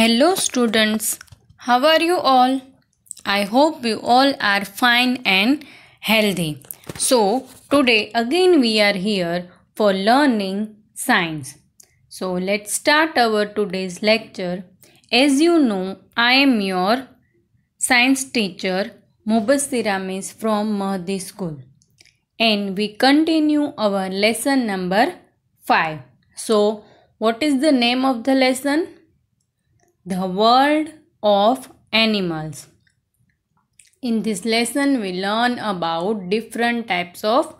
Hello students, how are you all? I hope you all are fine and healthy. So today again we are here for learning science. So let's start our today's lecture. As you know, I am your science teacher Mubassira Miss from Mahdi School. And we continue our lesson number 5. So what is the name of the lesson? the world of animals. In this lesson, we learn about different types of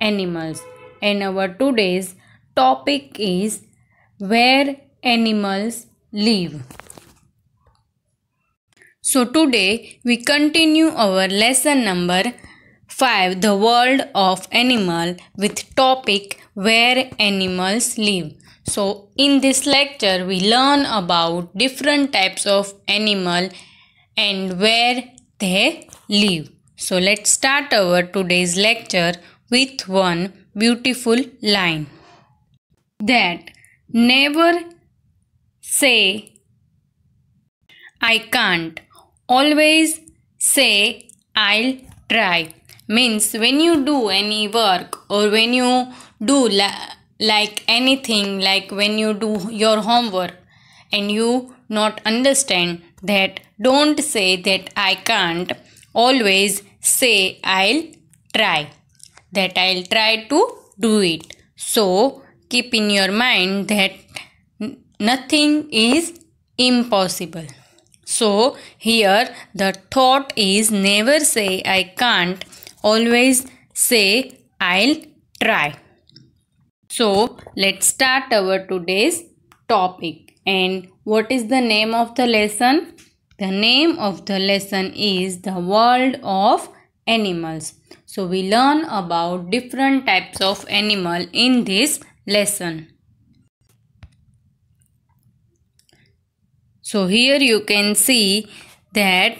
animals. And our today's topic is where animals live. So today we continue our lesson number 5 the world of animal with topic where animals live. So in this lecture we learn about different types of animal and where they live. So let's start our today's lecture with one beautiful line that never say I can't always say I'll try means when you do any work or when you do like anything like when you do your homework and you not understand that don't say that i can't always say i'll try that i'll try to do it so keep in your mind that nothing is impossible so here the thought is never say I can't, always say I'll try. So let's start our today's topic and what is the name of the lesson? The name of the lesson is the world of animals. So we learn about different types of animal in this lesson. So here you can see that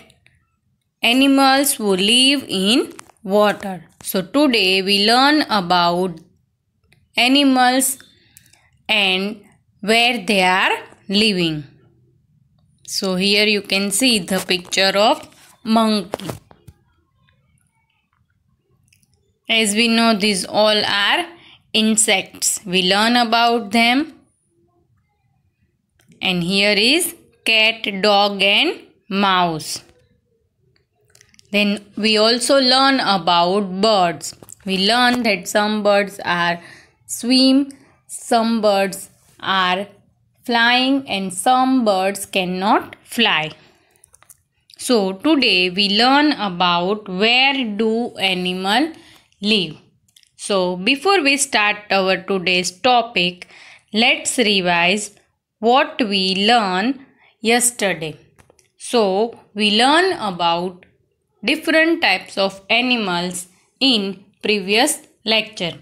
animals who live in water. So today we learn about animals and where they are living. So here you can see the picture of monkey. As we know these all are insects. We learn about them. And here is cat, dog and mouse. Then we also learn about birds. We learn that some birds are swim, some birds are flying and some birds cannot fly. So today we learn about where do animal live. So before we start our today's topic, let's revise what we learn yesterday. So we learn about different types of animals in previous lecture.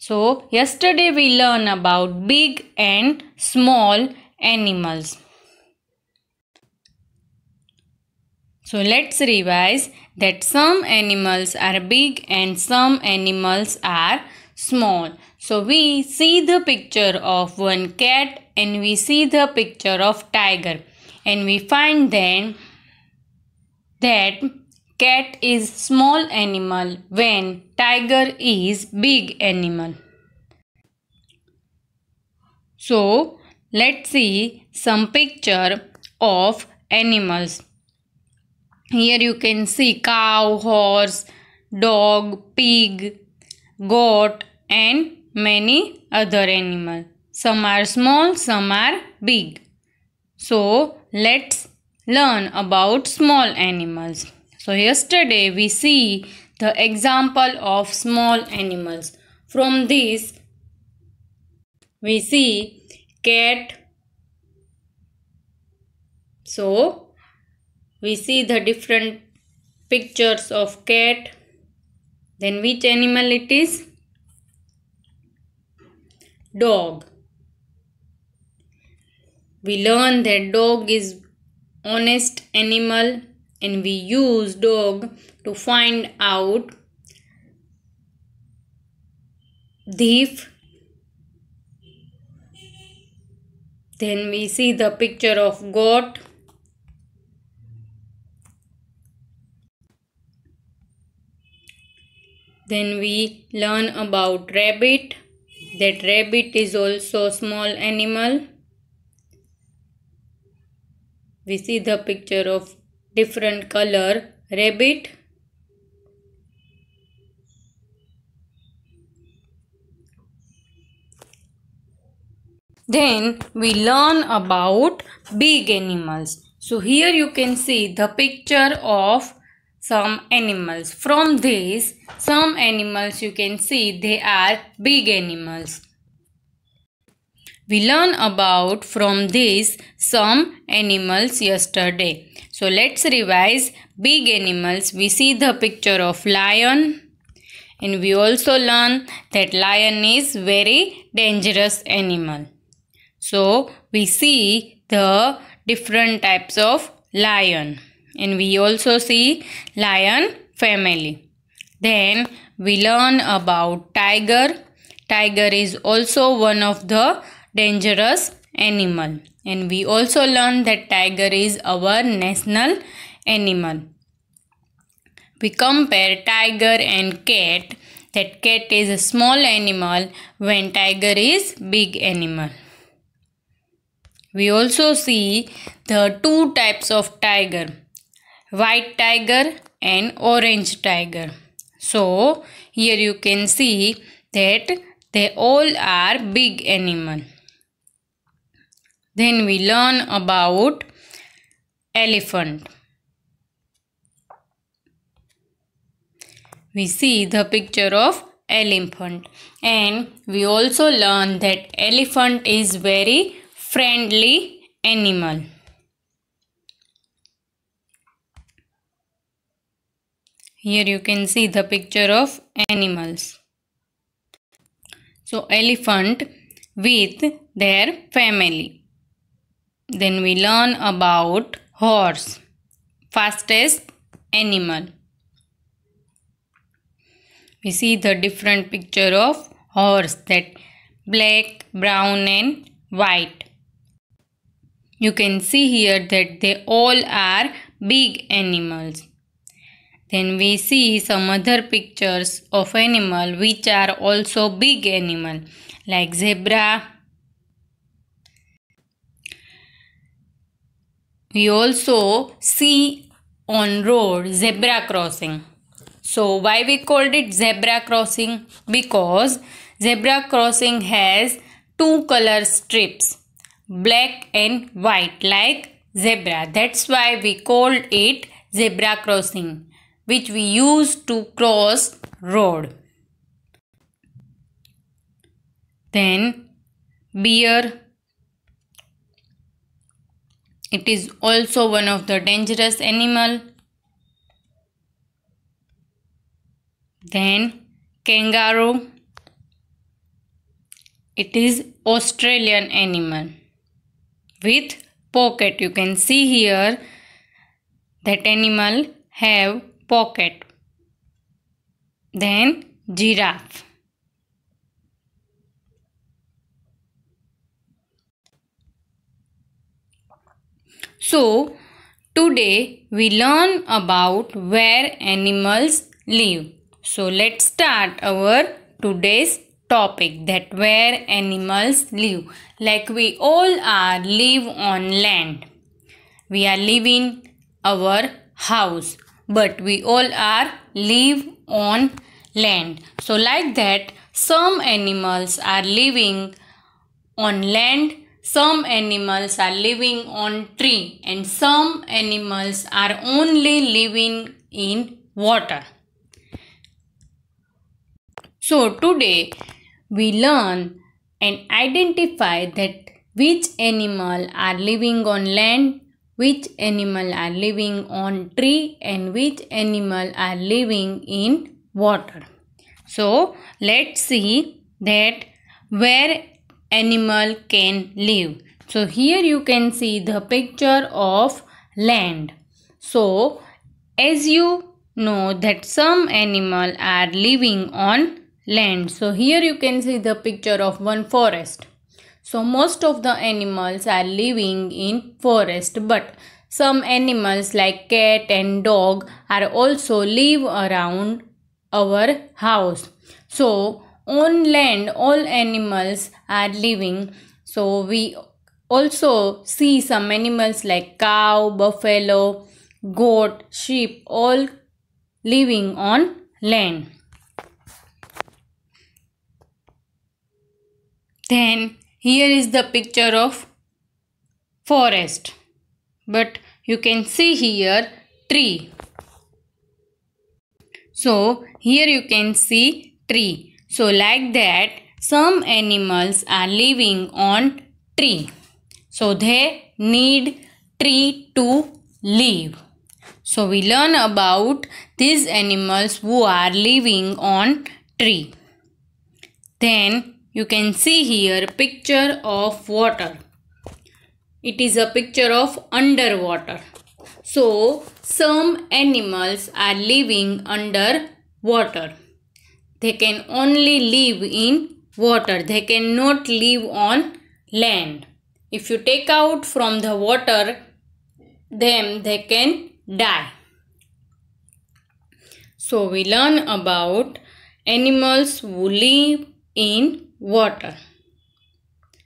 So, yesterday we learned about big and small animals. So, let's revise that some animals are big and some animals are small. So, we see the picture of one cat and we see the picture of tiger and we find then that Cat is small animal when tiger is big animal. So let's see some picture of animals. Here you can see cow, horse, dog, pig, goat and many other animals. Some are small, some are big. So let's learn about small animals. So yesterday we see the example of small animals. From this we see cat. So we see the different pictures of cat. Then which animal it is? Dog. We learn that dog is honest animal and we use dog to find out thief then we see the picture of goat then we learn about rabbit that rabbit is also small animal we see the picture of different color rabbit Then we learn about big animals. So here you can see the picture of some animals. From this, some animals you can see they are big animals. We learn about from this some animals yesterday. So let's revise big animals. We see the picture of lion and we also learn that lion is very dangerous animal. So we see the different types of lion and we also see lion family. Then we learn about tiger. Tiger is also one of the dangerous animal. And we also learned that tiger is our national animal. We compare tiger and cat that cat is a small animal when tiger is big animal. We also see the two types of tiger white tiger and orange tiger. So here you can see that they all are big animal. Then we learn about elephant. We see the picture of elephant and we also learn that elephant is very friendly animal. Here you can see the picture of animals. So elephant with their family. Then we learn about horse, fastest animal. We see the different picture of horse that black, brown and white. You can see here that they all are big animals. Then we see some other pictures of animal which are also big animal like zebra, we also see on road zebra crossing so why we called it zebra crossing because zebra crossing has two color strips black and white like zebra that's why we called it zebra crossing which we use to cross road then beer it is also one of the dangerous animal. Then kangaroo. It is Australian animal with pocket. You can see here that animal have pocket. Then giraffe. So, today we learn about where animals live. So, let's start our today's topic that where animals live. Like we all are live on land. We are living our house but we all are live on land. So like that some animals are living on land some animals are living on tree and some animals are only living in water. So today we learn and identify that which animal are living on land, which animal are living on tree and which animal are living in water. So let's see that where animal can live. So here you can see the picture of land. So as you know that some animal are living on land. So here you can see the picture of one forest. So most of the animals are living in forest but some animals like cat and dog are also live around our house. So on land all animals are living so we also see some animals like cow buffalo goat sheep all living on land then here is the picture of forest but you can see here tree so here you can see tree so like that some animals are living on tree. So they need tree to live. So we learn about these animals who are living on tree. Then you can see here picture of water. It is a picture of underwater. So some animals are living under water. They can only live in water. They cannot live on land. If you take out from the water, them they can die. So we learn about animals who live in water.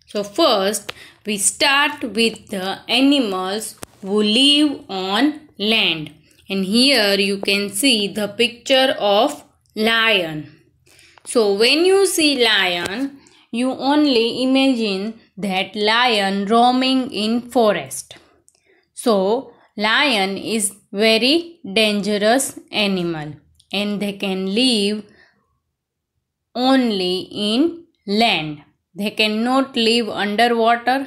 So first we start with the animals who live on land. And here you can see the picture of lion. So when you see lion, you only imagine that lion roaming in forest. So lion is very dangerous animal and they can live only in land. They cannot live underwater.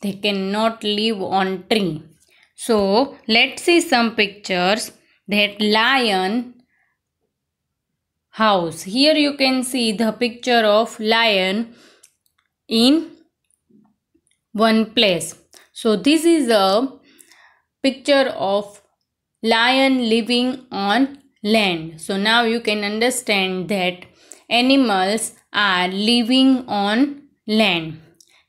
They cannot live on tree. So let's see some pictures that lion house. Here you can see the picture of lion in one place. So this is a picture of lion living on land. So now you can understand that animals are living on land.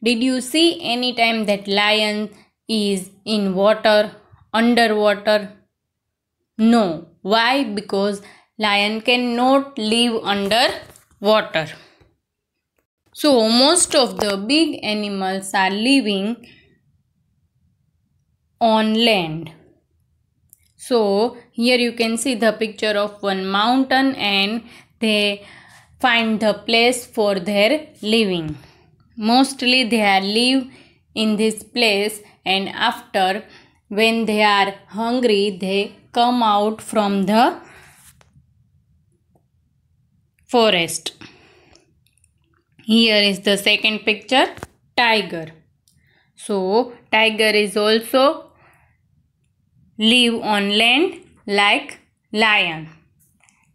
Did you see any time that lion is in water, underwater? No. Why? Because lion cannot live under water so most of the big animals are living on land so here you can see the picture of one mountain and they find the place for their living mostly they are live in this place and after when they are hungry they come out from the forest. Here is the second picture, tiger. So, tiger is also live on land like lion.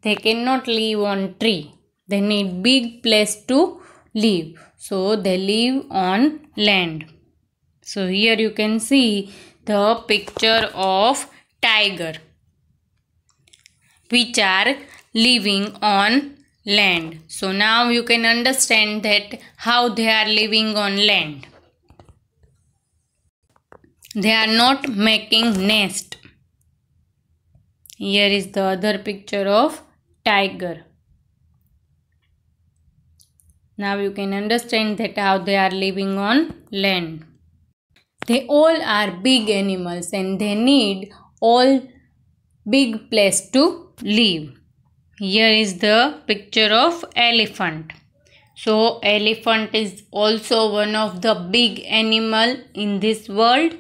They cannot live on tree. They need big place to live. So, they live on land. So, here you can see the picture of tiger which are living on land. So now you can understand that how they are living on land. They are not making nest. Here is the other picture of tiger. Now you can understand that how they are living on land. They all are big animals and they need all big place to live here is the picture of elephant so elephant is also one of the big animal in this world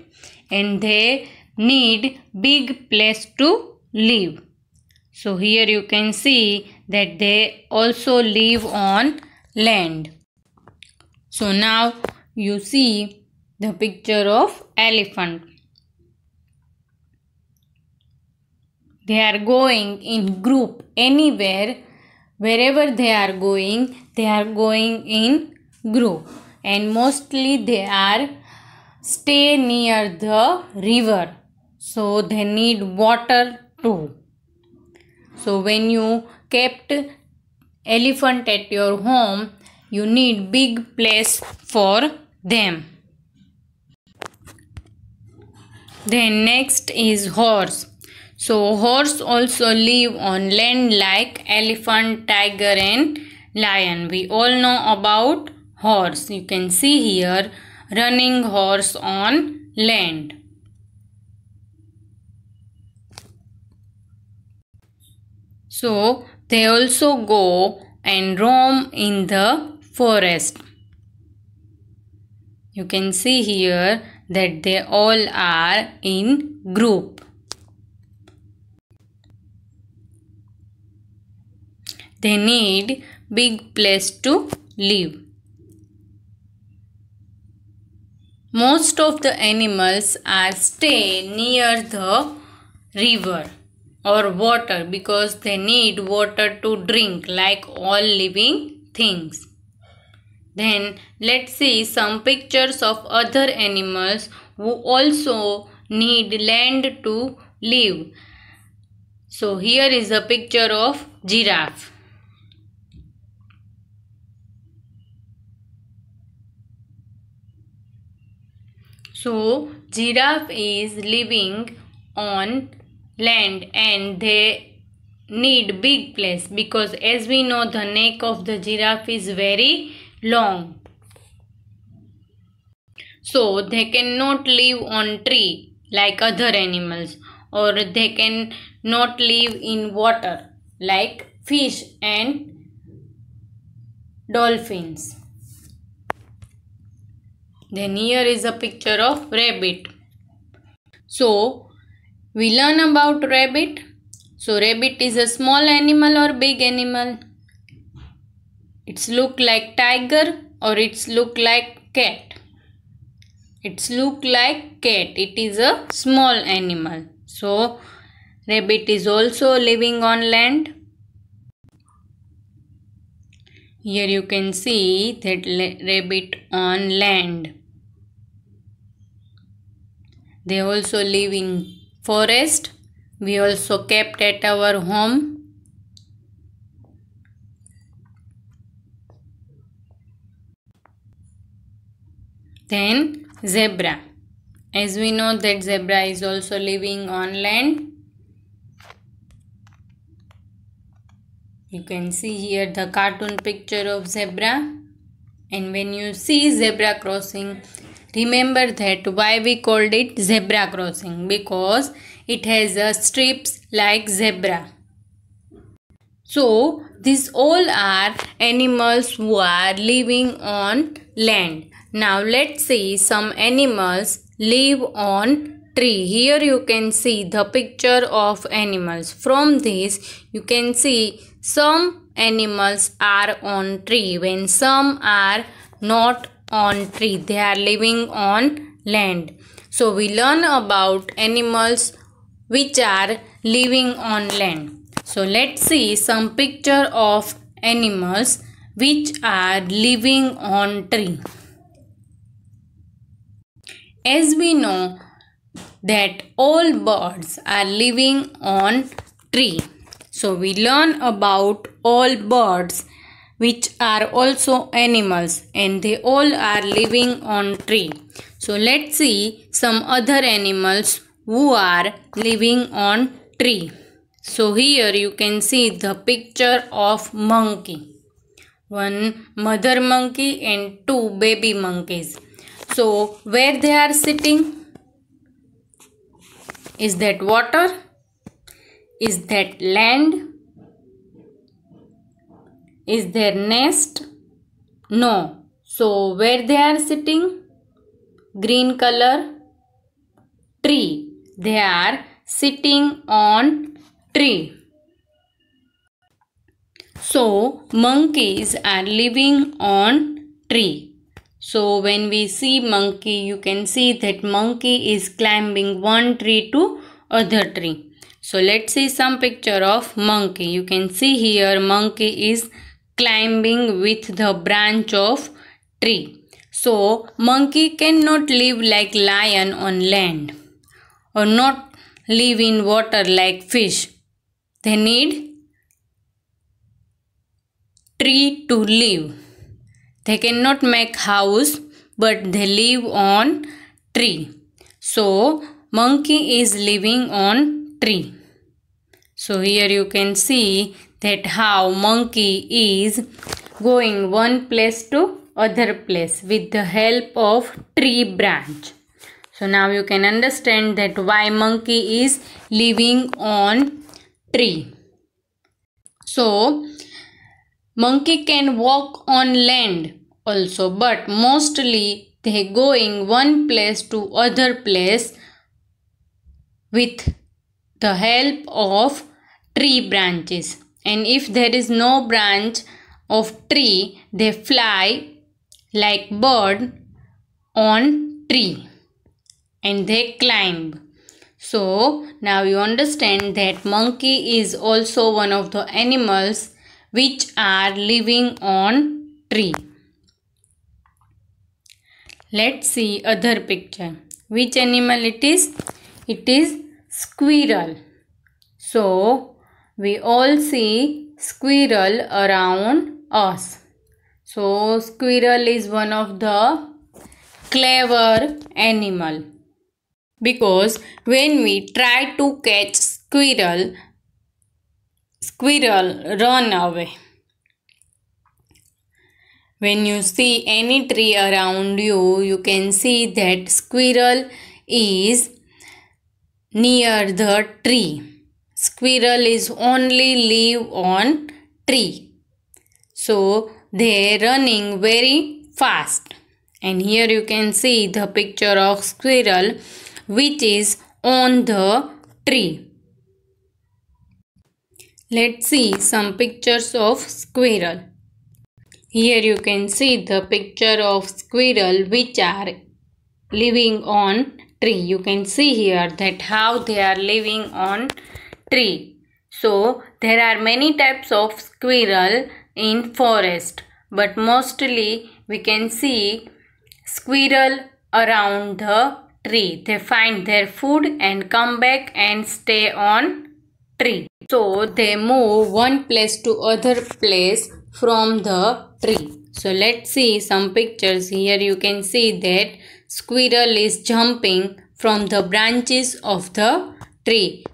and they need big place to live so here you can see that they also live on land so now you see the picture of elephant they are going in group anywhere wherever they are going they are going in group and mostly they are stay near the river so they need water too so when you kept elephant at your home you need big place for them then next is horse so horse also live on land like elephant, tiger and lion. We all know about horse. You can see here running horse on land. So they also go and roam in the forest. You can see here that they all are in group. They need big place to live. Most of the animals are stay near the river or water because they need water to drink like all living things. Then let's see some pictures of other animals who also need land to live. So here is a picture of giraffe. So giraffe is living on land and they need big place because as we know the neck of the giraffe is very long. So they cannot live on tree like other animals or they can not live in water like fish and dolphins. Then here is a picture of rabbit. So we learn about rabbit. So rabbit is a small animal or big animal. It's look like tiger or it's look like cat. It's look like cat. It is a small animal. So rabbit is also living on land. Here you can see that rabbit on land. They also live in forest. We also kept at our home. Then zebra. As we know that zebra is also living on land. You can see here the cartoon picture of zebra. And when you see zebra crossing, Remember that why we called it zebra crossing because it has stripes uh, strips like zebra. So these all are animals who are living on land. Now let's see some animals live on tree. Here you can see the picture of animals. From this you can see some animals are on tree when some are not on tree they are living on land so we learn about animals which are living on land so let's see some picture of animals which are living on tree as we know that all birds are living on tree so we learn about all birds which are also animals and they all are living on tree. So let's see some other animals who are living on tree. So here you can see the picture of monkey. One mother monkey and two baby monkeys. So where they are sitting? Is that water? Is that land? Is their nest? No. So where they are sitting? Green color tree. They are sitting on tree. So monkeys are living on tree. So when we see monkey you can see that monkey is climbing one tree to other tree. So let's see some picture of monkey. You can see here monkey is climbing with the branch of tree. So monkey cannot live like lion on land or not live in water like fish. They need tree to live. They cannot make house but they live on tree. So monkey is living on tree. So here you can see that how monkey is going one place to other place with the help of tree branch. So now you can understand that why monkey is living on tree. So monkey can walk on land also but mostly they going one place to other place with the help of tree branches and if there is no branch of tree they fly like bird on tree and they climb so now you understand that monkey is also one of the animals which are living on tree let's see other picture which animal it is it is squirrel so we all see squirrel around us. So squirrel is one of the clever animal because when we try to catch squirrel squirrel run away. When you see any tree around you, you can see that squirrel is near the tree squirrel is only live on tree so they running very fast and here you can see the picture of squirrel which is on the tree let's see some pictures of squirrel here you can see the picture of squirrel which are living on tree you can see here that how they are living on tree. So there are many types of squirrel in forest but mostly we can see squirrel around the tree. They find their food and come back and stay on tree. So they move one place to other place from the tree. So let's see some pictures. Here you can see that squirrel is jumping from the branches of the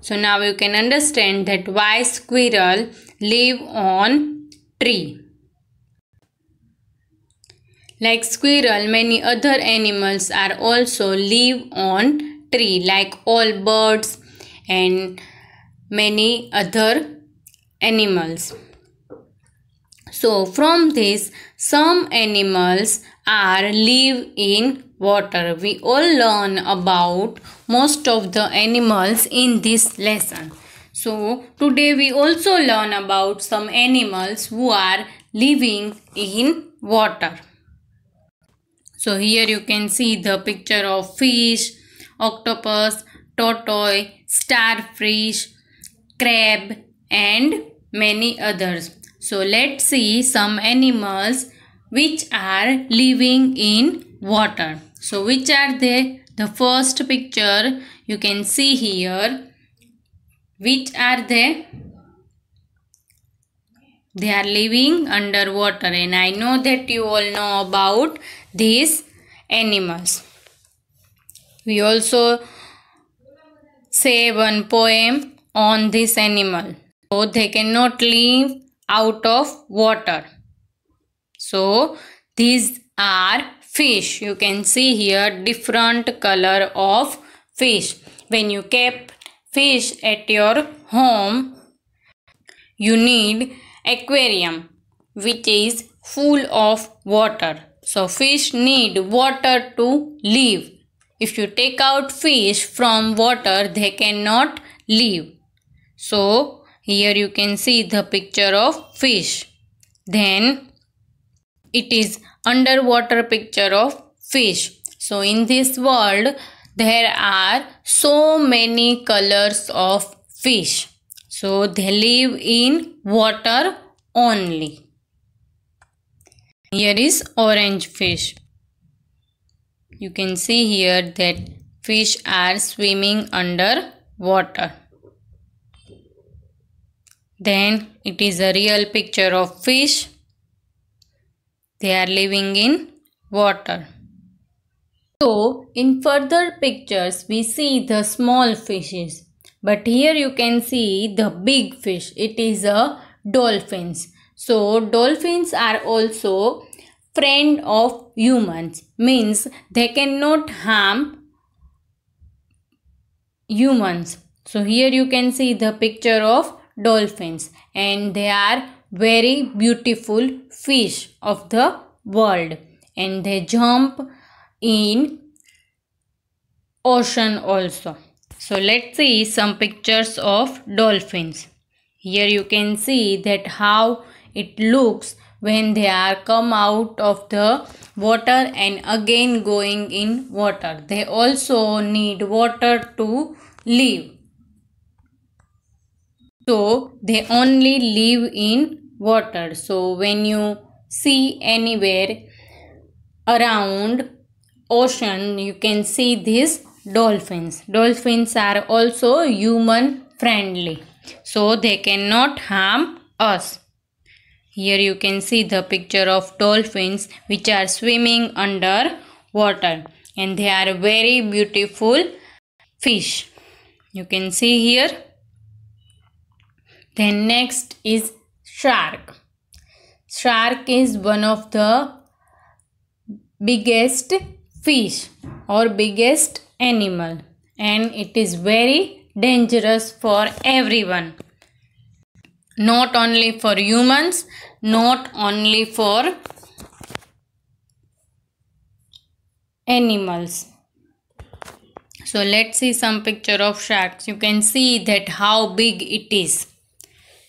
so now you can understand that why squirrel live on tree. Like squirrel, many other animals are also live on tree like all birds and many other animals. So from this some animals are live in water. We all learn about most of the animals in this lesson. So today we also learn about some animals who are living in water. So here you can see the picture of fish, octopus, tortoise, starfish, crab and many others. So let's see some animals which are living in water. So which are they? The first picture you can see here. Which are they? They are living underwater and I know that you all know about these animals. We also say one poem on this animal. So they cannot live out of water so these are fish you can see here different color of fish when you keep fish at your home you need aquarium which is full of water so fish need water to live if you take out fish from water they cannot live so here you can see the picture of fish. Then it is underwater picture of fish. So in this world there are so many colors of fish. So they live in water only. Here is orange fish. You can see here that fish are swimming under water. Then it is a real picture of fish. They are living in water. So in further pictures we see the small fishes. But here you can see the big fish. It is a dolphins. So dolphins are also friend of humans means they cannot harm humans. So here you can see the picture of dolphins and they are very beautiful fish of the world and they jump in ocean also. So let's see some pictures of dolphins. Here you can see that how it looks when they are come out of the water and again going in water. They also need water to live so they only live in water so when you see anywhere around ocean you can see these dolphins dolphins are also human friendly so they cannot harm us here you can see the picture of dolphins which are swimming under water and they are very beautiful fish you can see here then next is shark. Shark is one of the biggest fish or biggest animal and it is very dangerous for everyone. Not only for humans, not only for animals so let's see some picture of sharks you can see that how big it is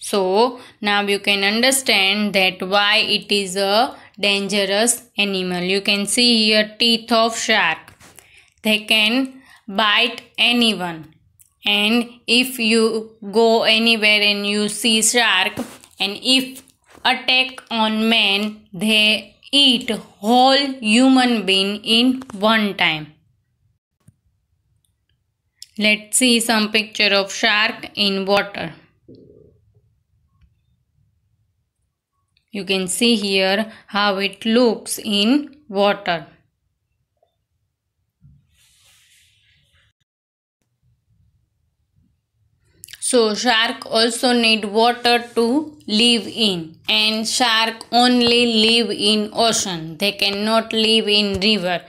so now you can understand that why it is a dangerous animal. You can see here teeth of shark. They can bite anyone. And if you go anywhere and you see shark and if attack on man, they eat whole human being in one time. Let's see some picture of shark in water. You can see here how it looks in water. So shark also need water to live in and shark only live in ocean. They cannot live in river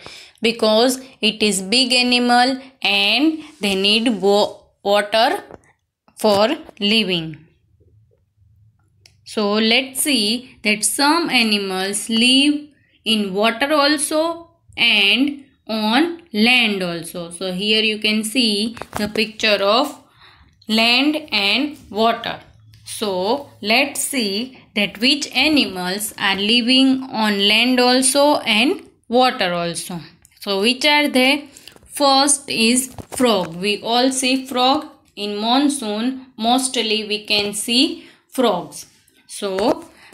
because it is big animal and they need water for living. So let's see that some animals live in water also and on land also. So here you can see the picture of land and water. So let's see that which animals are living on land also and water also. So which are they? First is frog. We all see frog in monsoon. Mostly we can see frogs. So,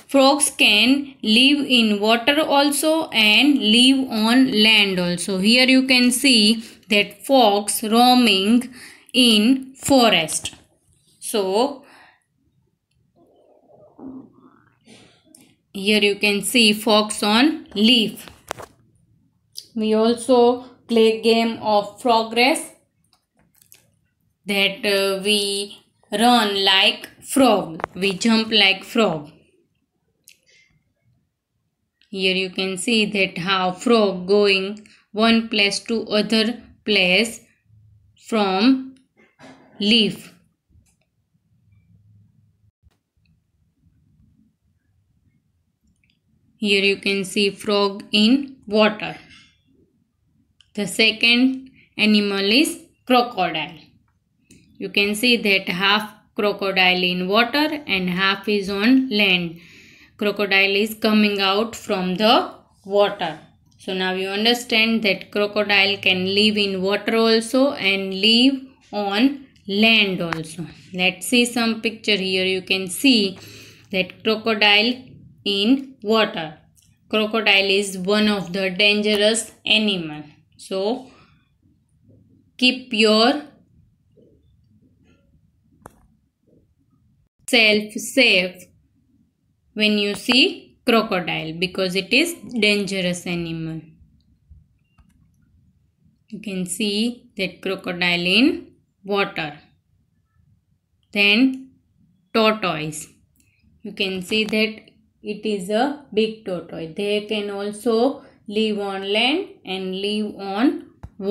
frogs can live in water also and live on land also. Here you can see that fox roaming in forest. So, here you can see fox on leaf. We also play game of progress that uh, we run like frog we jump like frog here you can see that how frog going one place to other place from leaf here you can see frog in water the second animal is crocodile you can see that half crocodile in water and half is on land. Crocodile is coming out from the water. So now you understand that crocodile can live in water also and live on land also. Let's see some picture here. You can see that crocodile in water. Crocodile is one of the dangerous animal. So keep your self safe when you see crocodile because it is dangerous animal. You can see that crocodile in water. Then tortoise. You can see that it is a big tortoise. They can also live on land and live on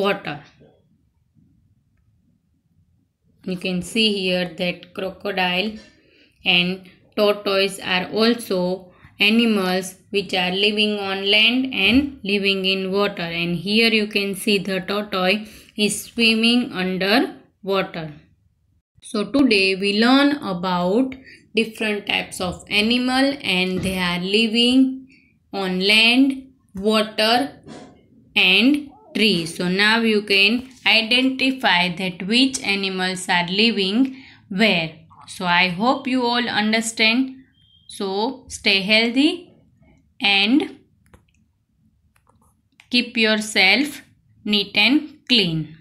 water. You can see here that crocodile and tortoise are also animals which are living on land and living in water and here you can see the tortoise is swimming under water. So today we learn about different types of animal and they are living on land, water and tree. So now you can identify that which animals are living where. So I hope you all understand. So stay healthy and keep yourself neat and clean.